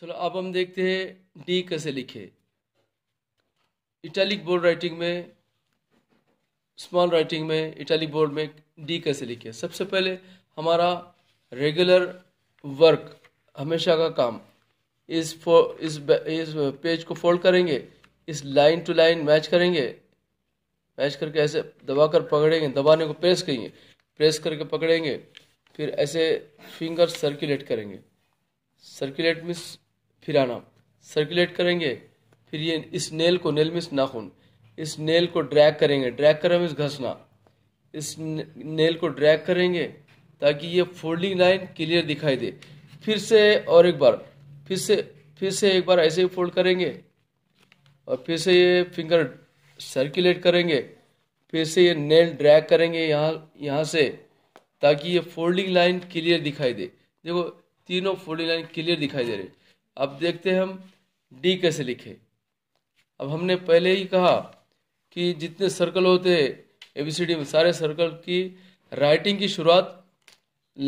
चलो अब हम देखते हैं डी कैसे लिखे इटैलिक बोर्ड राइटिंग में स्मॉल राइटिंग में इटैलिक बोर्ड में डी कैसे लिखे सबसे पहले हमारा रेगुलर वर्क हमेशा का काम इस फो इस इस पेज को फोल्ड करेंगे इस लाइन टू लाइन मैच करेंगे मैच करके ऐसे दबा कर पकड़ेंगे दबाने को प्रेस करेंगे प्रेस करके पकड़ेंगे फिर ऐसे फिंगर सर्कुलेट करेंगे सर्कुलेट मीन्स फिर आना सर्कुलेट करेंगे फिर ये इस नेल को नेल मिस नाखून इस नेल को ड्रैग करेंगे ड्रैग कर इस घसना इस नेल को ड्रैग करेंगे ताकि ये फोल्डिंग लाइन क्लियर दिखाई दे फिर से और एक बार फिर से फिर से एक बार ऐसे ही फोल्ड करेंगे और फिर से ये फिंगर सर्कुलेट करेंगे फिर से ये नेल ड्रैग करेंगे यहाँ यहाँ से ताकि ये फोल्डिंग लाइन क्लियर दिखाई दे देखो तीनों फोल्डिंग लाइन क्लियर दिखाई दे रही अब देखते हैं हम डी कैसे लिखे अब हमने पहले ही कहा कि जितने सर्कल होते हैं ए बी सी डी में सारे सर्कल की राइटिंग की शुरुआत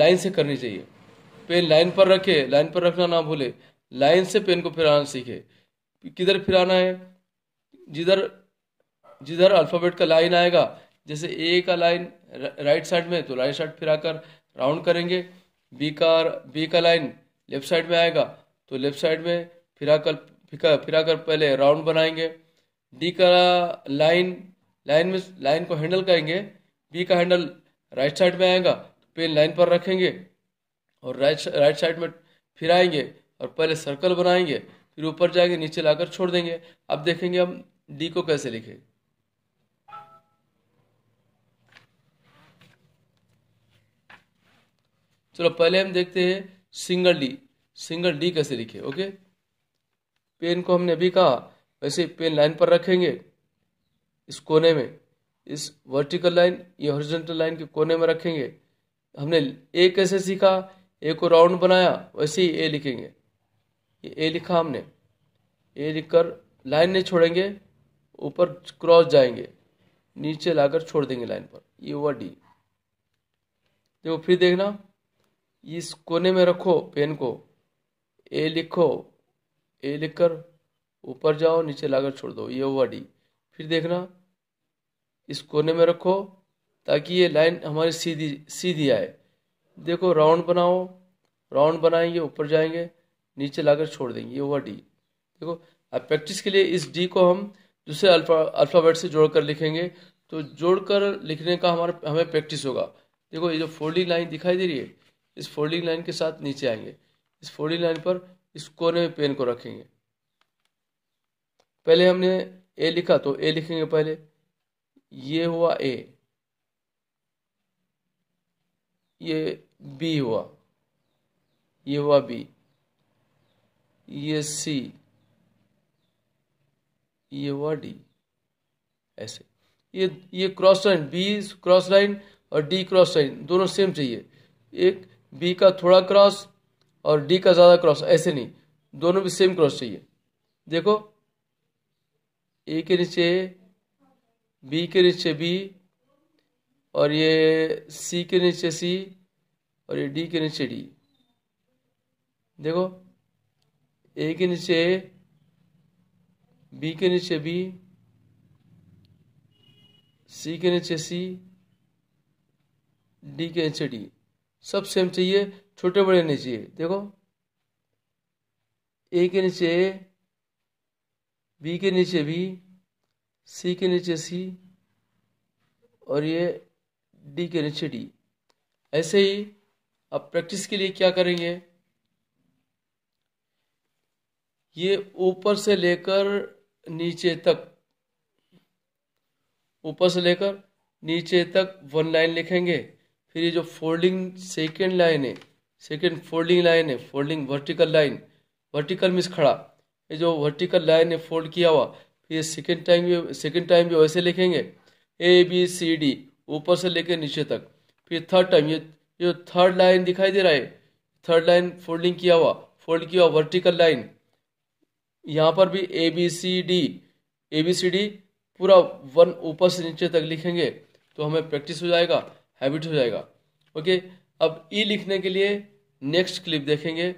लाइन से करनी चाहिए पेन लाइन पर रखे लाइन पर रखना ना भूले लाइन से पेन को फिराना सीखे किधर फिराना है जिधर जिधर अल्फ़ाबेट का लाइन आएगा जैसे ए का लाइन राइट साइड में तो राइट साइड फिराकर राउंड करेंगे बी का बी का लाइन लेफ्ट साइड में आएगा तो लेफ्ट साइड में फिरा कर फिका फिरा कर पहले राउंड बनाएंगे डी का लाइन लाइन में लाइन को हैंडल करेंगे बी का हैंडल राइट साइड में आएगा तो पेन लाइन पर रखेंगे और राइट राइट साइड में फिराएंगे और पहले सर्कल बनाएंगे फिर ऊपर जाएंगे नीचे लाकर छोड़ देंगे अब देखेंगे हम डी को कैसे लिखें चलो पहले हम देखते हैं सिंगल डी सिंगल डी कैसे लिखे ओके पेन को हमने अभी कहा वैसे पेन लाइन पर रखेंगे इस कोने में इस वर्टिकल लाइन या हॉरिजॉन्टल लाइन के कोने में रखेंगे हमने ए कैसे सीखा ए को राउंड बनाया वैसे ही ए लिखेंगे ये ए लिखा हमने ए लिखकर लाइन नहीं छोड़ेंगे ऊपर क्रॉस जाएंगे नीचे लाकर छोड़ देंगे लाइन पर ये हुआ डी देखो फिर देखना इस कोने में रखो पेन को ए लिखो ए लिखकर ऊपर जाओ नीचे लाकर छोड़ दो ये हुआ डी फिर देखना इस कोने में रखो ताकि ये लाइन हमारी सीधी सीधी आए देखो राउंड बनाओ राउंड बनाएंगे ऊपर जाएंगे नीचे लाकर छोड़ देंगे ये हुआ डी देखो अब प्रैक्टिस के लिए इस डी को हम दूसरे अल्फा अल्फ़ाबेट से जोड़कर लिखेंगे तो जोड़कर लिखने का हमारा हमें प्रैक्टिस होगा देखो ये जो फोल्डिंग लाइन दिखाई दे रही है इस फोल्डिंग लाइन के साथ नीचे आएंगे इस फोल्डिंग लाइन पर इस कोने में पेन को रखेंगे पहले हमने ए लिखा तो ए लिखेंगे पहले ये हुआ ए ये बी हुआ ये हुआ बी ये सी ये हुआ डी ऐसे ये ये cross line B cross line और डी क्रॉस लाइन दोनों सेम चाहिए एक बी का थोड़ा क्रॉस और डी का ज़्यादा क्रॉस ऐसे नहीं दोनों में सेम क्रॉस चाहिए देखो ए के नीचे बी के नीचे बी और ये सी के नीचे सी और ये डी के नीचे डी देखो ए के नीचे बी के नीचे बी सी के नीचे सी डी के नीचे डी सब सेम चाहिए छोटे बड़े नहीं चाहिए देखो ए के नीचे ए बी के नीचे बी सी के नीचे सी और ये डी के नीचे डी ऐसे ही आप प्रैक्टिस के लिए क्या करेंगे ये ऊपर से लेकर नीचे तक ऊपर से लेकर नीचे तक वन लाइन लिखेंगे फिर ये जो फोल्डिंग सेकेंड लाइन है सेकेंड फोल्डिंग लाइन है फोल्डिंग वर्टिकल लाइन वर्टिकल मिस खड़ा ये जो वर्टिकल लाइन है फोल्ड किया हुआ फिर ये सेकेंड टाइम भी सेकेंड टाइम भी वैसे लिखेंगे ए बी सी डी ऊपर से लेकर नीचे तक फिर थर्ड टाइम ये जो थर्ड लाइन दिखाई दे रहा है थर्ड लाइन फोल्डिंग किया हुआ फोल्ड किया हुआ वर्टिकल लाइन यहाँ पर भी A B C D A B C D पूरा वन ऊपर से नीचे तक लिखेंगे तो हमें प्रैक्टिस हो जाएगा हैबिट हो जाएगा ओके अब ई लिखने के लिए नेक्स्ट क्लिप देखेंगे